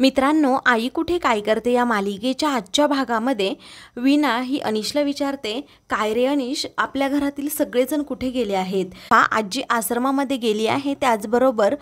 मित्रांनो आई कुठे काय करते या मालिकेच्या आजच्या भागामध्ये विना ही अनिशला विचारते काय रे अनिश आपल्या घरातील सगळेजण कुठे गेले आहेत हा आजी आश्रमामध्ये गेली आहे त्याचबरोबर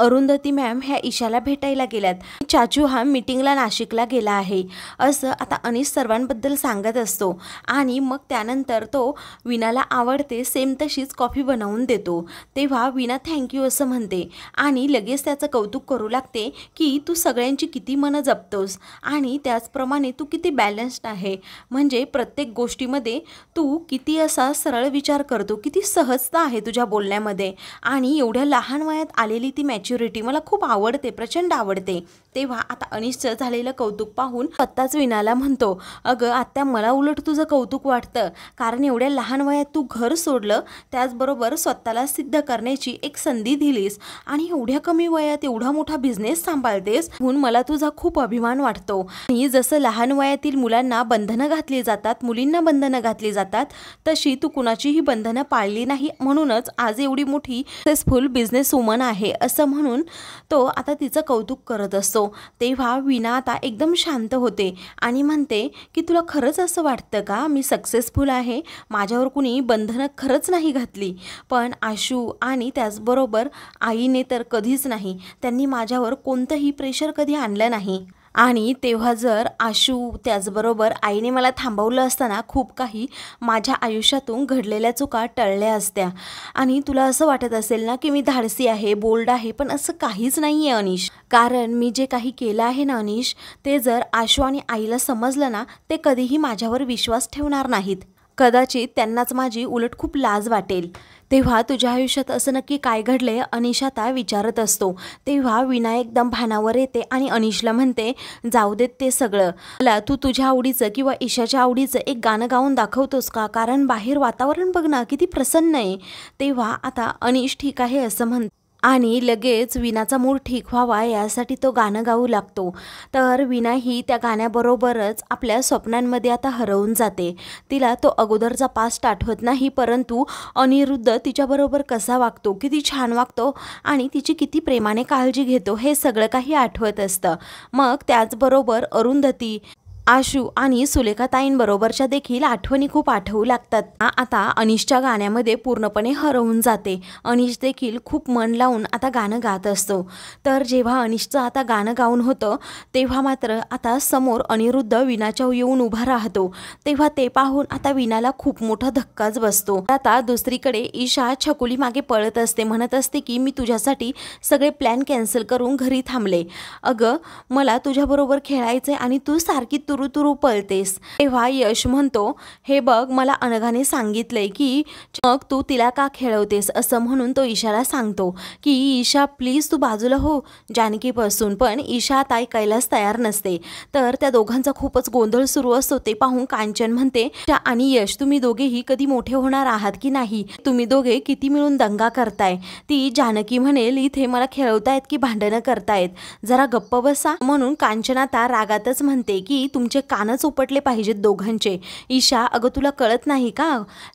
अरुंधती मॅम ह्या ईशाला भेटायला गेल्यात चाचू हा मिटिंगला नाशिकला गेला आहे असं आता अनिश सर्वांबद्दल सांगत असतो आणि मग त्यानंतर तो विनाला आवडते सेम तशीच कॉफी बनवून देतो तेव्हा विना थँक्यू असं म्हणते आणि लगेच त्याचं कौतुक करू लागते की तू सगळ्यांची किती मनं जपतोस आणि त्याचप्रमाणे तू किती बॅलन्स्ड आहे म्हणजे प्रत्येक गोष्टीमध्ये तू किती असा सरळ विचार करतो किती सहजता आहे तुझ्या बोलण्यामध्ये आणि एवढ्या लहान वयात आलेली ती मॅच मॅच्युरिटी मला खूप आवडते प्रचंड आवडते तेव्हा आता अनिश्च झालेलं कौतुक पाहून पत्ताच विनाला म्हणतो अगं आत्ता मला उलट तुझं कौतुक वाटतं कारण एवढ्या लहान वयात तू घर सोडलं त्याचबरोबर स्वतःला सिद्ध करण्याची एक संधी दिलीस आणि एवढ्या कमी वयात एवढा मोठा बिझनेस सांभाळतेस म्हणून मला तुझा खूप अभिमान वाटतो आणि जसं लहान वयातील मुलांना बंधनं घातली जातात मुलींना बंधनं घातली जातात तशी तू कुणाचीही बंधनं पाळली नाही म्हणूनच आज एवढी मोठी सक्सेसफुल बिझनेस वुमन आहे असं म्हणून तो आता तिचं कौतुक करत असतो असतो तेव्हा विना आता एकदम शांत होते आणि म्हणते की तुला खरंच असं वाटतं का मी सक्सेसफुल आहे माझ्यावर कुणी बंधनं खरंच नाही घातली पण आशू आणि त्याचबरोबर आईने तर कधीच नाही त्यांनी माझ्यावर कोणतंही प्रेशर कधी आणलं नाही आणि तेव्हा जर आशू त्याचबरोबर आईने मला थांबवलं असताना खूप काही माझ्या आयुष्यातून घडलेल्या चुका टळल्या असत्या आणि तुला असं वाटत असेल ना की मी धाडसी आहे बोल्ड आहे पण असं काहीच नाही आहे अनिश कारण मी जे काही केलं आहे ना अनिश ते जर आशू आणि आईला समजलं ना ते कधीही माझ्यावर विश्वास ठेवणार नाहीत कदाचित त्यांनाच माझी उलट खूप लाज वाटेल तेव्हा तुझ्या आयुष्यात असं नक्की काय घडले आता विचारत असतो तेव्हा विना एकदम भानावर येते आणि अनिशला म्हणते जाऊ देत ते सगळं मला तू तुझ्या आवडीचं किंवा ईशाच्या आवडीचं एक गाणं गाऊन दाखवतोस का कारण बाहेर वातावरण बघ ना किती प्रसन्न आहे तेव्हा आता अनिश ठीक आहे असं म्हणतो आणि लगेच विनाचा मूड ठीक व्हावा यासाठी तो गाणं गाऊ लागतो तर विना ही त्या गाण्याबरोबरच आपल्या स्वप्नांमध्ये आता हरवून जाते तिला तो अगोदरचा पास्ट आठवत नाही परंतु अनिरुद्ध तिच्याबरोबर कसा वागतो किती छान वागतो आणि तिची किती प्रेमाने काळजी घेतो हे सगळं काही आठवत असतं मग त्याचबरोबर अरुंधती आशू आणि सुलेखाताईंबरोबरच्या देखील आठवणी खूप आठवू लागतात आता अनिशच्या गाण्यामध्ये पूर्णपणे हरवून जाते अनिश देखील खूप मन लावून आता गाणं गात असतो तर जेव्हा अनिशचं आता गाणं गाऊन होतं तेव्हा मात्र आता समोर अनिरुद्ध विनाच्या येऊन उभा राहतो तेव्हा ते पाहून आता विनाला खूप मोठा धक्काच बसतो आता दुसरीकडे ईशा छकुली मागे पळत असते म्हणत असते की मी तुझ्यासाठी सगळे प्लॅन कॅन्सल करून घरी थांबले अगं मला तुझ्याबरोबर खेळायचं आणि तू सारखी तुरु तुरु पळतेस तेव्हा यश म्हणतो हे बघ मला अनघाने सांगितलंय की मग तू तिला का खेळवतेस असं म्हणून तो ईशाला सांगतो की ईशा प्लीज तू बाजूला हो जानकीपासून पण ईशा ताई कैलास तयार नसते तर त्या दोघांचा खूपच गोंधळ सुरू असतो ते पाहून कांचन म्हणते आणि यश तुम्ही दोघेही कधी मोठे होणार आहात की नाही तुम्ही दोघे किती मिळून दंगा करताय ती जानकी म्हणेल इथे मला खेळवतायत की भांडणं करतायत जरा गप्प बसा म्हणून कांचन आता रागातच म्हणते की तुमचे कानच उपटले पाहिजेत दोघांचे ईशा अगं तुला कळत नाही का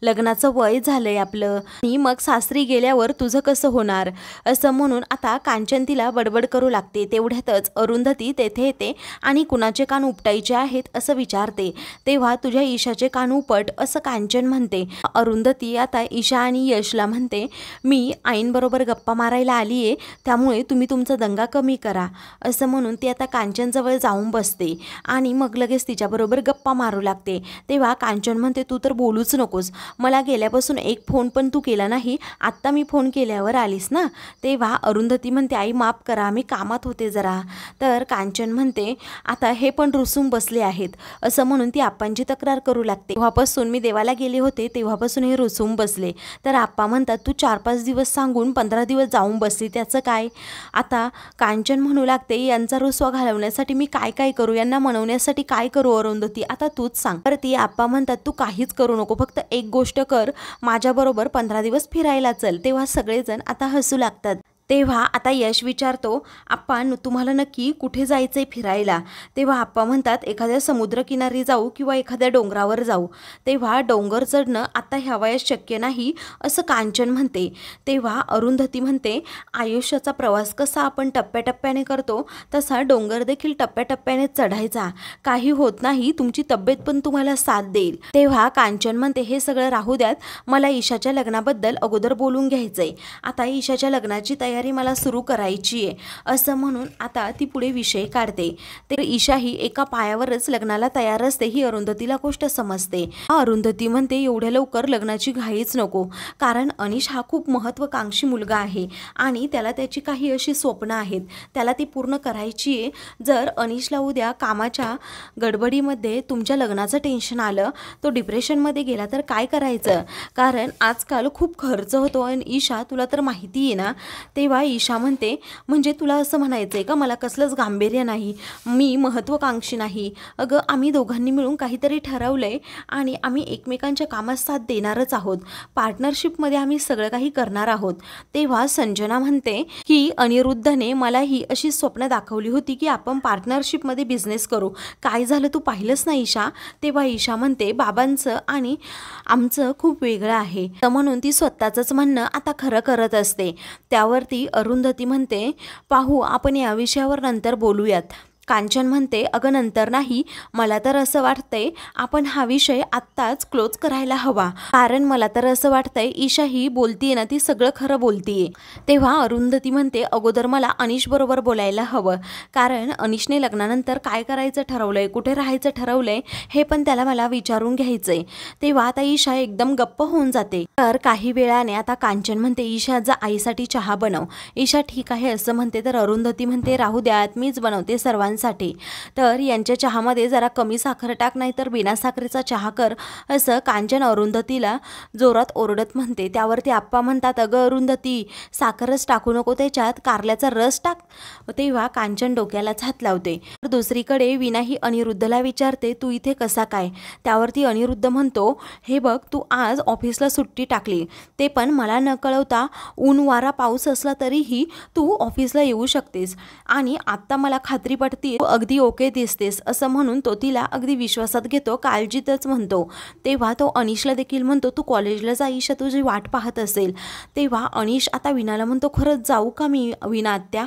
लग्नाचं वय झालंय आपलं आणि मग सासरी गेल्यावर तुझं कसं होणार असं म्हणून आता कांचन तिला बडबड करू लागते तेवढ्यातच अरुंधती तेथे येते आणि कुणाचे कान उपटायचे आहेत असं विचारते तेव्हा तुझ्या ईशाचे कान उपट असं कांचन म्हणते अरुंधती आता ईशा आणि यशला म्हणते मी आईंबरोबर गप्पा मारायला आली आहे त्यामुळे तुम्ही तुमचा दंगा कमी करा असं म्हणून ती आता कांचनजवळ जाऊन बसते आणि मग लगेच तिच्याबरोबर गप्पा मारू लागते तेव्हा कांचन म्हणते तू तर बोलूच नकोस मला गेल्यापासून एक फोन पण तू केला नाही आत्ता मी फोन केल्यावर आलीस ना तेव्हा अरुंधती म्हणते आई माफ करा मी कामात होते जरा तर कांचन म्हणते आता हे पण रुसून बसले आहेत असं म्हणून ती आप्पांची तक्रार करू लागते तेव्हापासून मी देवाला गेले होते तेव्हापासून हे रुसून बसले तर आप्पा म्हणतात तू चार पाच दिवस सांगून पंधरा दिवस जाऊन बसली त्याचं काय आता कांचन म्हणू लागते यांचा रुसवा घालवण्यासाठी मी काय काय करू यांना मनवण्यासाठी काय करू अरुंधती आता तूच सांग तर ती आप्पा म्हणतात तू काहीच करू नको फक्त एक गोष्ट कर माझ्याबरोबर पंधरा दिवस फिरायला चल तेव्हा सगळेजण आता हसू लागतात तेव्हा आता यश विचारतो आप्पा तुम्हाला नक्की कुठे जायचंय फिरायला तेव्हा आप्पा म्हणतात एखाद्या समुद्रकिनारी जाऊ किंवा एखाद्या डोंगरावर जाऊ तेव्हा डोंगर चढणं आता ह्यावयास शक्य नाही असं कांचन म्हणते तेव्हा अरुंधती म्हणते आयुष्याचा प्रवास कसा आपण टप्प्याटप्प्याने करतो तसा डोंगर देखील टप्प्याटप्प्याने चढायचा काही होत नाही तुमची तब्येत पण तुम्हाला साथ देईल तेव्हा कांचन म्हणते हे सगळं राहू द्यात मला ईशाच्या लग्नाबद्दल अगोदर बोलून घ्यायचंय आता ईशाच्या लग्नाची तयारी तयारी मला सुरू करायची आहे असं म्हणून आता ती पुढे विषय काढते तर ईशा ही एका पायावरच लग्नाला तयार असते ही अरुंधतीला गोष्ट समजते अरुंधती म्हणते एवढ्या लवकर लग्नाची घाईच नको कारण अनिश हा खूप महत्त्वाकांक्षी मुलगा आहे आणि त्याला त्याची काही अशी स्वप्न आहेत त्याला ती पूर्ण करायची आहे जर अनिशला उद्या कामाच्या गडबडीमध्ये तुमच्या लग्नाचं टेन्शन आलं तो डिप्रेशनमध्ये गेला तर काय करायचं कारण आजकाल खूप खर्च होतो आणि ईशा तुला तर माहिती आहे ना ते तेव्हा ईशा म्हणते म्हणजे तुला असं म्हणायचं आहे का मला कसलंच गांभीर्य नाही मी महत्त्वाकांक्षी नाही अगं आम्ही दोघांनी मिळून काहीतरी ठरवलं आहे आणि आम्ही एकमेकांच्या कामात साथ देणारच आहोत पार्टनरशिपमध्ये आम्ही सगळं काही करणार आहोत तेव्हा संजना म्हणते की अनिरुद्धने मला ही अशी स्वप्न दाखवली होती की आपण पार्टनरशिपमध्ये बिझनेस करू काय झालं तू पाहिलंच नाही ईशा तेव्हा ईशा म्हणते बाबांचं आणि आमचं खूप वेगळं आहे तर म्हणून ती स्वतःचंच म्हणणं आता खरं करत असते त्यावर अरुंधती म्हणते पाहू आपण या विषयावर नंतर बोलूयात कांचन म्हणते अगं नंतर नाही मला तर असं वाटतंय आपण हा विषय आत्ताच क्लोज करायला हवा कारण मला तर असं वाटतंय ईशा ही बोलतीये ना ती सगळं खरं बोलतीये तेव्हा अरुंधती म्हणते अगोदर मला बरोबर बोलायला हवं कारण अनिशने लग्नानंतर काय करायचं ठरवलंय कुठे राहायचं ठरवलंय हे पण त्याला मला विचारून घ्यायचंय तेव्हा आता ईशा एकदम गप्प होऊन जाते तर काही वेळाने आता कांचन म्हणते ईशा जा आईसाठी चहा बनव ईशा ठीक आहे असं म्हणते तर अरुंधती म्हणते राहू द्यात मीच बनवते सर्वांना साठी तर यांच्या चहामध्ये जरा कमी साखर टाक नाही तर बिना साखरेचा चहा कर असं कांचन अरुंधतीला जोरात ओरडत म्हणते त्यावरती आप्पा म्हणतात अगं अरुंधती साखरच टाकू नको त्याच्यात कारल्याचा रस टाक तेव्हा कांचन डोक्यालाच हात लावते तर दुसरीकडे विनाही अनिरुद्धला विचारते तू इथे कसा काय त्यावरती अनिरुद्ध म्हणतो हे बघ तू आज ऑफिसला सुट्टी टाकली ते पण मला न कळवता ऊन वारा पाऊस असला तरीही तू ऑफिसला येऊ शकतेस आणि आत्ता मला खात्री पडते तू अगदी ओके दिसतेस असं म्हणून तो तिला अगदी विश्वासात घेतो काळजीतच म्हणतो तेव्हा तो अनिशला देखील म्हणतो तू कॉलेजला जा तुझी वाट पाहत असेल तेव्हा अनिश आता विनाला म्हणतो खरंच जाऊ का मी विना आत्या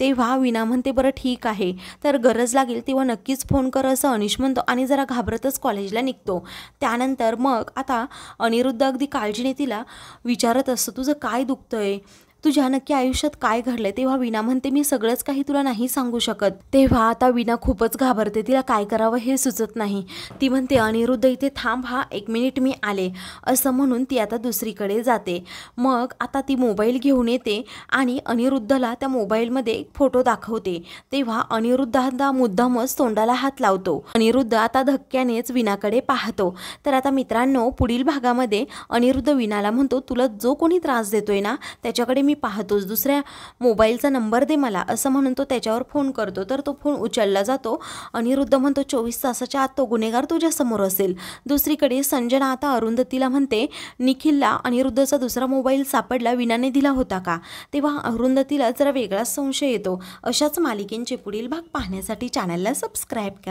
तेव्हा विना म्हणते बरं ठीक आहे तर गरज लागेल तेव्हा नक्कीच फोन कर असं अनिश म्हणतो आणि जरा घाबरतच कॉलेजला निघतो त्यानंतर मग आता अनिरुद्ध अगदी काळजीने तिला विचारत असतो तुझं काय दुखतं आहे तुझ्या नक्की आयुष्यात काय घडलंय तेव्हा विना म्हणते मी सगळंच काही तुला नाही सांगू शकत तेव्हा आता विना खूपच घाबरते तिला काय करावं हे सुचत नाही ती म्हणते अनिरुद्ध इथे थांब हा एक मिनिट मी आले असं म्हणून ती आता दुसरीकडे जाते मग आता ती मोबाईल घेऊन येते आणि अनिरुद्धला त्या मोबाईलमध्ये एक फोटो दाखवते तेव्हा अनिरुद्ध मुद्दामच तोंडाला हात लावतो अनिरुद्ध आता धक्क्यानेच विनाकडे पाहतो तर आता मित्रांनो पुढील भागामध्ये अनिरुद्ध विनाला म्हणतो तुला जो कोणी त्रास देतोय ना त्याच्याकडे मी मी पाहतोच दुसऱ्या मोबाईलचा नंबर दे मला असं म्हणून तो त्याच्यावर फोन करतो तर तो फोन उचलला जातो अनिरुद्ध म्हणतो चोवीस तासाच्या आत तो गुन्हेगार तुझ्यासमोर असेल दुसरीकडे संजना आता अरुंधतीला म्हणते निखिलला अनिरुद्धचा दुसरा मोबाईल सापडला विनाने दिला होता का तेव्हा अरुंधतीला जरा वेगळाच संशय येतो अशाच मालिकेंचे पुढील भाग पाहण्यासाठी चॅनलला सबस्क्राईब करा